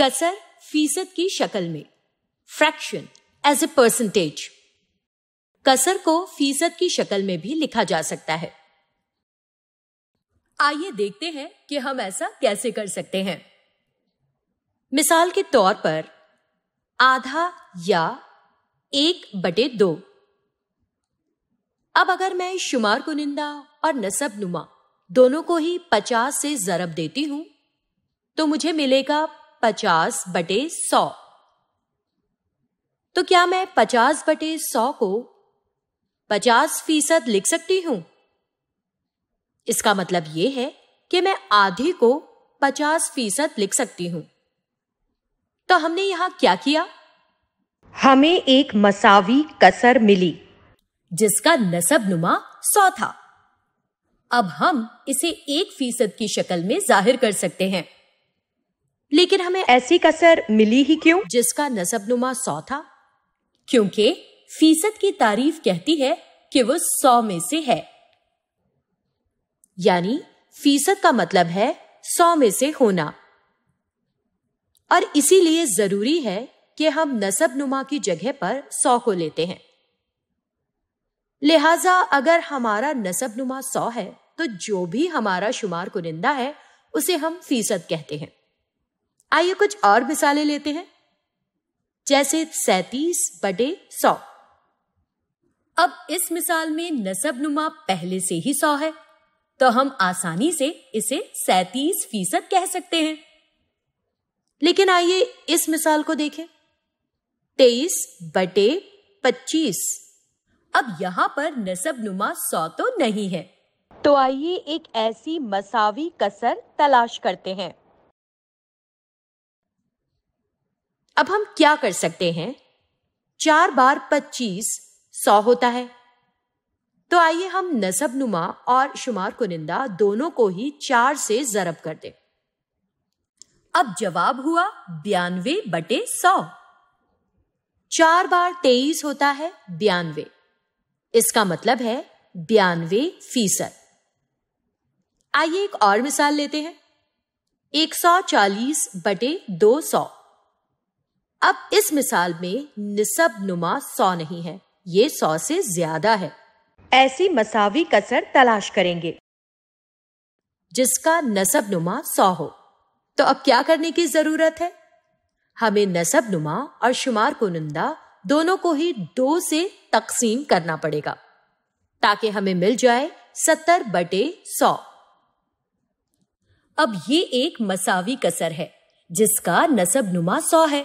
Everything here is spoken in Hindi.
कसर फीसद की शक्ल में फ्रैक्शन एज ए परसेंटेज कसर को फीसद की शक्ल में भी लिखा जा सकता है आइए देखते हैं कि हम ऐसा कैसे कर सकते हैं मिसाल के तौर पर आधा या एक बटे दो अब अगर मैं शुमार कुनिंदा और नसब नुमा दोनों को ही पचास से जरब देती हूं तो मुझे मिलेगा पचास बटे सौ तो क्या मैं पचास बटे सौ को पचास फीसद लिख सकती हूं इसका मतलब यह है कि मैं आधे को पचास फीसद लिख सकती हूं तो हमने यहां क्या किया हमें एक मसावी कसर मिली जिसका नसब नुमा सौ था अब हम इसे एक फीसद की शक्ल में जाहिर कर सकते हैं लेकिन हमें ऐसी कसर मिली ही क्यों जिसका नसब नुमा सौ था क्योंकि फीसद की तारीफ कहती है कि वो सौ में से है यानी फीसद का मतलब है सौ में से होना और इसीलिए जरूरी है कि हम नसब नुमा की जगह पर सौ को लेते हैं लिहाजा अगर हमारा नसब नुमा सौ है तो जो भी हमारा शुमार कुनिंदा है उसे हम फीसद कहते हैं आइए कुछ और मिसालें लेते हैं जैसे सैतीस बटे सौ अब इस मिसाल में नसब नुमा पहले से ही सौ है तो हम आसानी से इसे सैतीस फीसद कह सकते हैं लेकिन आइए इस मिसाल को देखें तेईस बटे पच्चीस अब यहाँ पर नसब नुमा सौ तो नहीं है तो आइए एक ऐसी मसावी कसर तलाश करते हैं अब हम क्या कर सकते हैं चार बार पच्चीस सौ होता है तो आइए हम नसब नुमा और शुमार कुनिंदा दोनों को ही चार से जरब कर दें अब जवाब हुआ बयानवे बटे सौ चार बार तेईस होता है बयानवे इसका मतलब है बयानवे फीसद आइए एक और मिसाल लेते हैं एक सौ चालीस बटे दो सौ अब इस मिसाल में निसब नुमा सौ नहीं है ये सौ से ज्यादा है ऐसी मसावी कसर तलाश करेंगे जिसका नसब नुमा सौ हो तो अब क्या करने की जरूरत है हमें नसब नुमा और शुमार नंदा दोनों को ही दो से तकसीम करना पड़ेगा ताकि हमें मिल जाए सत्तर बटे सौ अब ये एक मसावी कसर है जिसका नसब नुमा सौ है